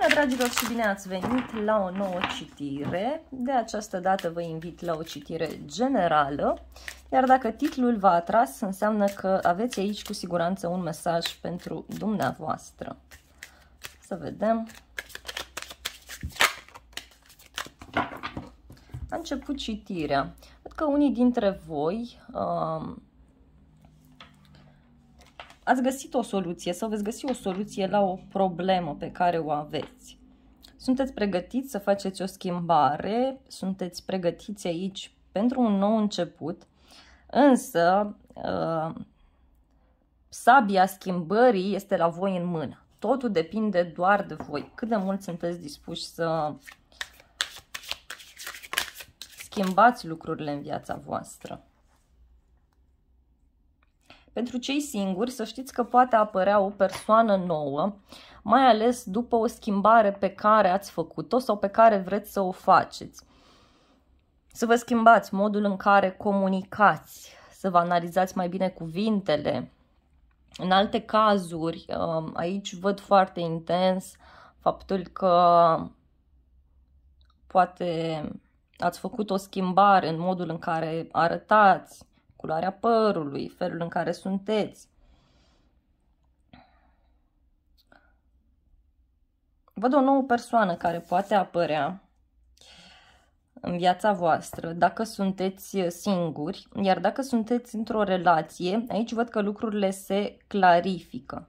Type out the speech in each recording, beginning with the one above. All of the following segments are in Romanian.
Bună dragilor și bine ați venit la o nouă citire. De această dată vă invit la o citire generală, iar dacă titlul v-a atras, înseamnă că aveți aici cu siguranță un mesaj pentru dumneavoastră. Să vedem. A început citirea. Văd că unii dintre voi um, ați găsit o soluție sau veți găsi o soluție la o problemă pe care o aveți. Sunteți pregătiți să faceți o schimbare, sunteți pregătiți aici pentru un nou început, însă uh, sabia schimbării este la voi în mână. Totul depinde doar de voi, cât de mult sunteți dispuși să schimbați lucrurile în viața voastră. Pentru cei singuri, să știți că poate apărea o persoană nouă, mai ales după o schimbare pe care ați făcut-o sau pe care vreți să o faceți. Să vă schimbați modul în care comunicați, să vă analizați mai bine cuvintele. În alte cazuri, um, aici văd foarte intens faptul că poate ați făcut o schimbare în modul în care arătați, culoarea părului, felul în care sunteți. Văd o nouă persoană care poate apărea în viața voastră dacă sunteți eh, singuri, iar dacă sunteți într-o relație, aici văd că lucrurile se clarifică.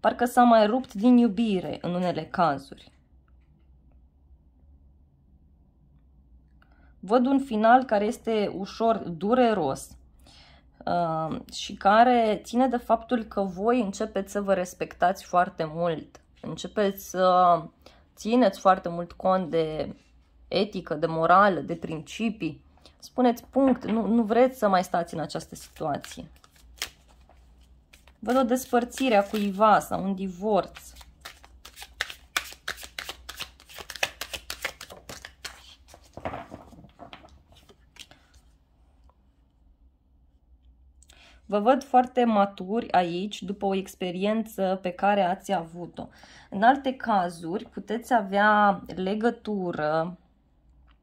Parcă s-a mai rupt din iubire în unele cazuri. Văd un final care este ușor dureros uh, și care ține de faptul că voi începeți să vă respectați foarte mult. Începeți să țineți foarte mult cont de etică, de morală, de principii. Spuneți punct, nu, nu vreți să mai stați în această situație. Văd o despărțire a cuiva sau un divorț. Vă văd foarte maturi aici după o experiență pe care ați avut-o. În alte cazuri puteți avea legătură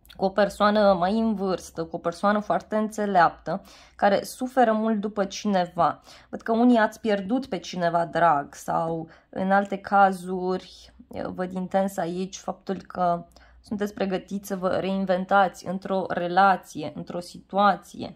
cu o persoană mai în vârstă, cu o persoană foarte înțeleaptă, care suferă mult după cineva. Văd că unii ați pierdut pe cineva drag sau în alte cazuri văd intens aici faptul că sunteți pregătiți să vă reinventați într-o relație, într-o situație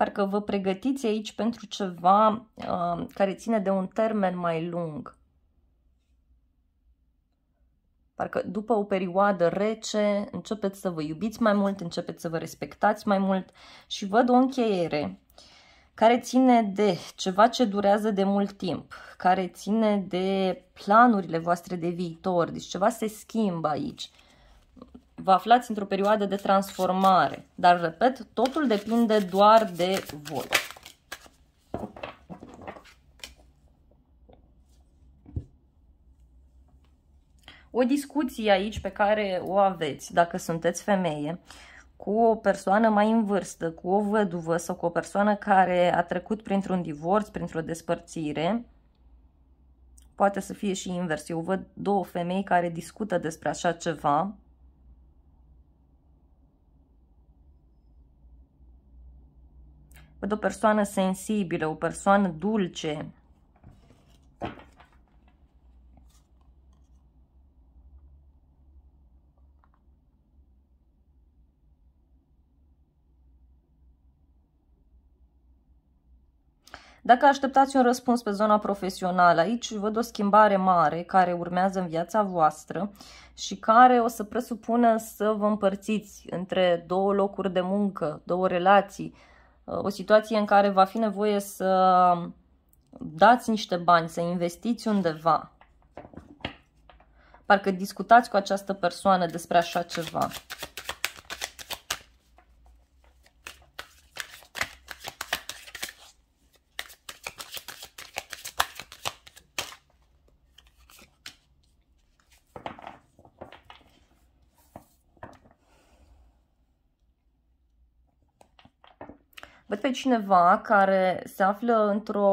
parcă vă pregătiți aici pentru ceva uh, care ține de un termen mai lung. Parcă după o perioadă rece începeți să vă iubiți mai mult, începeți să vă respectați mai mult și văd o încheiere care ține de ceva ce durează de mult timp, care ține de planurile voastre de viitor, deci ceva se schimbă aici vă aflați într-o perioadă de transformare, dar, repet, totul depinde doar de voi. O discuție aici pe care o aveți, dacă sunteți femeie, cu o persoană mai în vârstă, cu o văduvă sau cu o persoană care a trecut printr-un divorț, printr-o despărțire, poate să fie și invers. Eu văd două femei care discută despre așa ceva Văd o persoană sensibilă, o persoană dulce. Dacă așteptați un răspuns pe zona profesională, aici văd o schimbare mare care urmează în viața voastră și care o să presupună să vă împărțiți între două locuri de muncă, două relații, o situație în care va fi nevoie să dați niște bani, să investiți undeva. Parcă discutați cu această persoană despre așa ceva. Văd pe cineva care se află într-o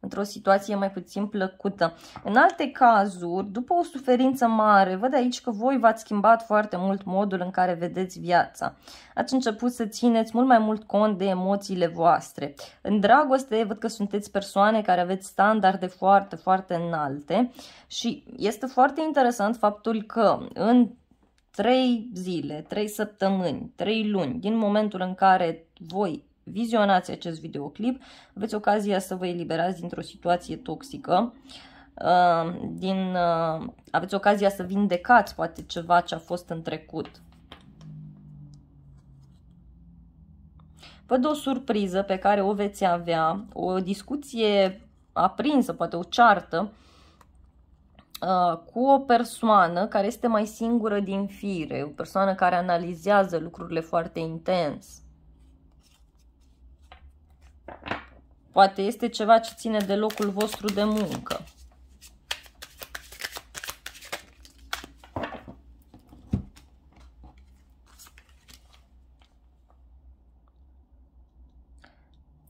într-o situație mai puțin plăcută. În alte cazuri, după o suferință mare, văd aici că voi v-ați schimbat foarte mult modul în care vedeți viața. Ați început să țineți mult mai mult cont de emoțiile voastre. În dragoste, văd că sunteți persoane care aveți standarde foarte, foarte înalte și este foarte interesant faptul că în 3 zile, 3 săptămâni, 3 luni, din momentul în care voi vizionați acest videoclip, aveți ocazia să vă eliberați dintr-o situație toxică, uh, din, uh, aveți ocazia să vindecați poate ceva ce a fost în trecut. Văd o surpriză pe care o veți avea, o discuție aprinsă, poate o ceartă, uh, cu o persoană care este mai singură din fire, o persoană care analizează lucrurile foarte intens Poate este ceva ce ține de locul vostru de muncă.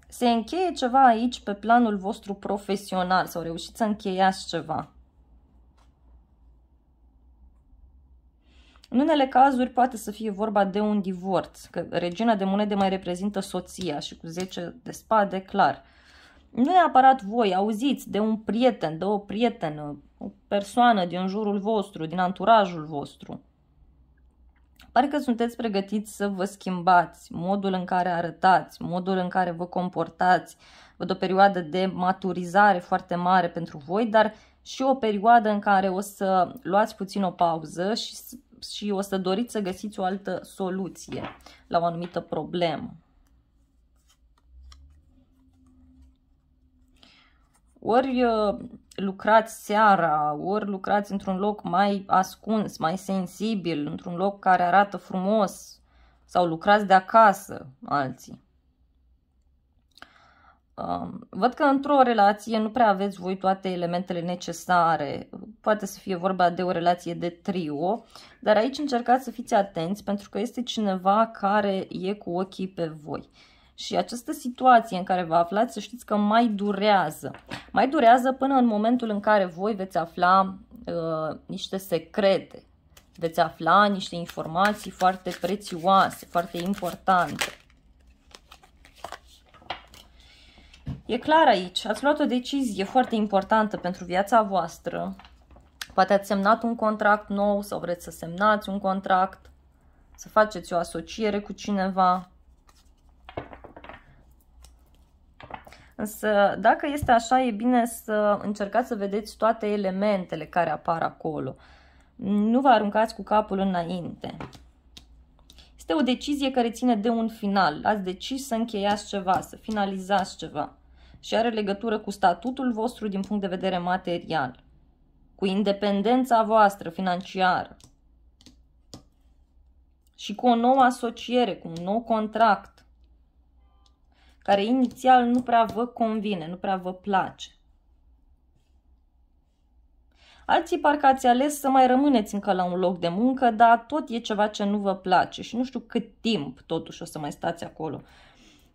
Se încheie ceva aici pe planul vostru profesional sau reușiți să încheiați ceva. În unele cazuri poate să fie vorba de un divorț, că regina de monede mai reprezintă soția și cu 10 de spade, clar. Nu neapărat voi, auziți de un prieten, de o prietenă, o persoană din jurul vostru, din anturajul vostru. Pare că sunteți pregătiți să vă schimbați modul în care arătați, modul în care vă comportați. Văd o perioadă de maturizare foarte mare pentru voi, dar și o perioadă în care o să luați puțin o pauză și și o să doriți să găsiți o altă soluție la o anumită problemă. Ori uh, lucrați seara, ori lucrați într-un loc mai ascuns, mai sensibil, într-un loc care arată frumos, sau lucrați de acasă alții. Um, văd că într-o relație nu prea aveți voi toate elementele necesare, poate să fie vorba de o relație de trio, dar aici încercați să fiți atenți pentru că este cineva care e cu ochii pe voi. Și această situație în care vă aflați, să știți că mai durează. Mai durează până în momentul în care voi veți afla uh, niște secrete, veți afla niște informații foarte prețioase, foarte importante. E clar aici, ați luat o decizie foarte importantă pentru viața voastră. Poate ați semnat un contract nou sau vreți să semnați un contract, să faceți o asociere cu cineva. Însă, dacă este așa, e bine să încercați să vedeți toate elementele care apar acolo. Nu vă aruncați cu capul înainte. Este o decizie care ține de un final. Ați decis să încheiați ceva, să finalizați ceva și are legătură cu statutul vostru din punct de vedere material, cu independența voastră financiară și cu o nouă asociere, cu un nou contract care inițial nu prea vă convine, nu prea vă place. Alții parcă ați ales să mai rămâneți încă la un loc de muncă, dar tot e ceva ce nu vă place și nu știu cât timp totuși o să mai stați acolo.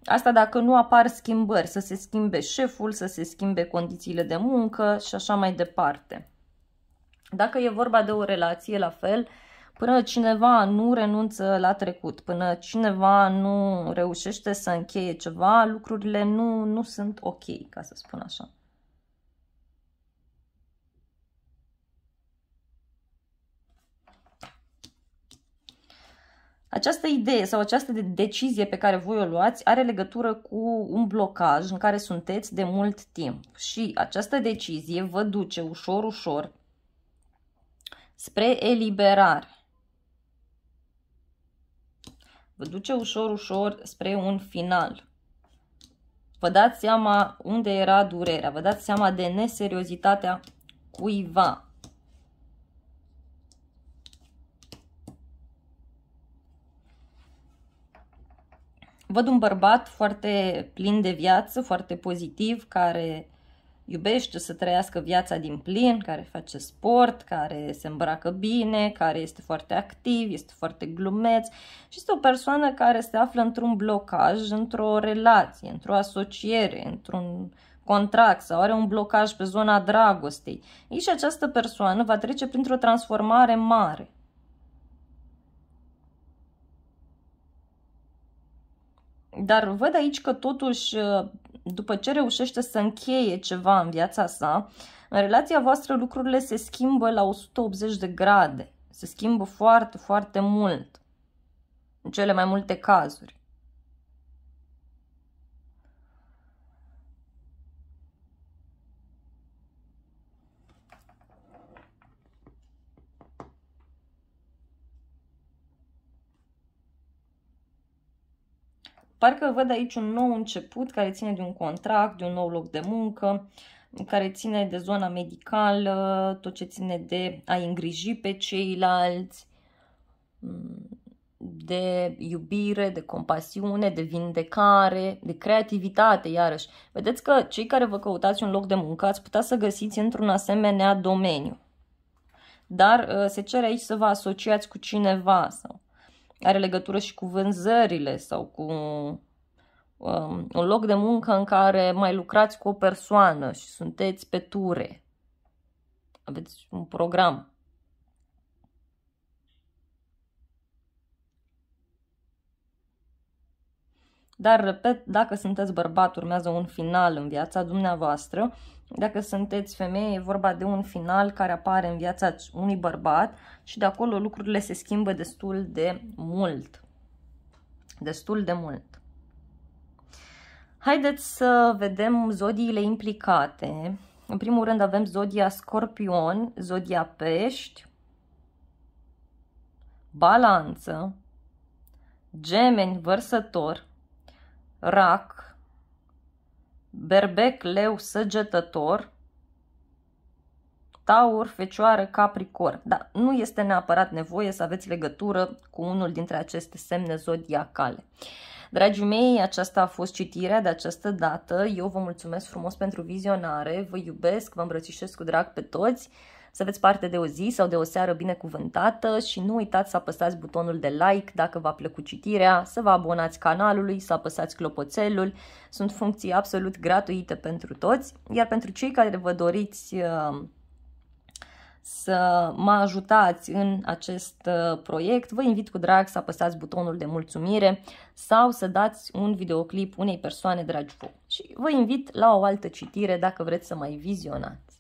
Asta dacă nu apar schimbări, să se schimbe șeful, să se schimbe condițiile de muncă și așa mai departe. Dacă e vorba de o relație la fel, până cineva nu renunță la trecut, până cineva nu reușește să încheie ceva, lucrurile nu, nu sunt ok, ca să spun așa. Această idee sau această decizie pe care voi o luați are legătură cu un blocaj în care sunteți de mult timp și această decizie vă duce ușor, ușor spre eliberare. Vă duce ușor, ușor spre un final. Vă dați seama unde era durerea, vă dați seama de neseriozitatea cuiva, Văd un bărbat foarte plin de viață, foarte pozitiv, care iubește să trăiască viața din plin, care face sport, care se îmbracă bine, care este foarte activ, este foarte glumeț și este o persoană care se află într-un blocaj, într-o relație, într-o asociere, într-un contract sau are un blocaj pe zona dragostei. Și această persoană va trece printr-o transformare mare, Dar văd aici că totuși, ă, după ce reușește să încheie ceva în viața sa, în relația voastră lucrurile se schimbă la 180 de grade. Se schimbă foarte, foarte mult. În cele mai multe cazuri. Parcă văd aici un nou început care ține de un contract, de un nou loc de muncă, care ține de zona medicală, tot ce ține de a îngriji pe ceilalți, mm, de iubire, de compasiune, de vindecare, de creativitate, iarăși. Vedeți că cei care vă căutați un loc de muncă ați putea să găsiți într-un asemenea domeniu. Dar uh, se cere aici să vă asociați cu cineva sau are legătură și cu vânzările sau cu um, un loc de muncă în care mai lucrați cu o persoană și sunteți pe ture. Aveți un program. Dar, repet, dacă sunteți bărbat, urmează un final în viața dumneavoastră dacă sunteți femeie, e vorba de un final care apare în viața unui bărbat și de acolo lucrurile se schimbă destul de mult. Destul de mult. Haideți să vedem zodiile implicate. În primul rând avem zodia Scorpion, zodia Pești, Balanță, Gemeni, Vărsător, Rac, berbec, leu, săgetător, taur, fecioară, Capricor. Dar nu este neapărat nevoie să aveți legătură cu unul dintre aceste semne zodiacale. Dragii mei, aceasta a fost citirea de această dată. Eu vă mulțumesc frumos pentru vizionare, vă iubesc, vă îmbrățișez cu drag pe toți să aveți parte de o zi sau de o seară binecuvântată și nu uitați să apăsați butonul de like dacă v-a plăcut citirea, să vă abonați canalului, să apăsați clopoțelul. Sunt funcții absolut gratuite pentru toți, iar pentru cei care vă doriți uh, să mă ajutați în acest uh, proiect, vă invit cu drag să apăsați butonul de mulțumire sau să dați un videoclip unei persoane dragi vouă. Și vă invit la o altă citire dacă vreți să mai vizionați.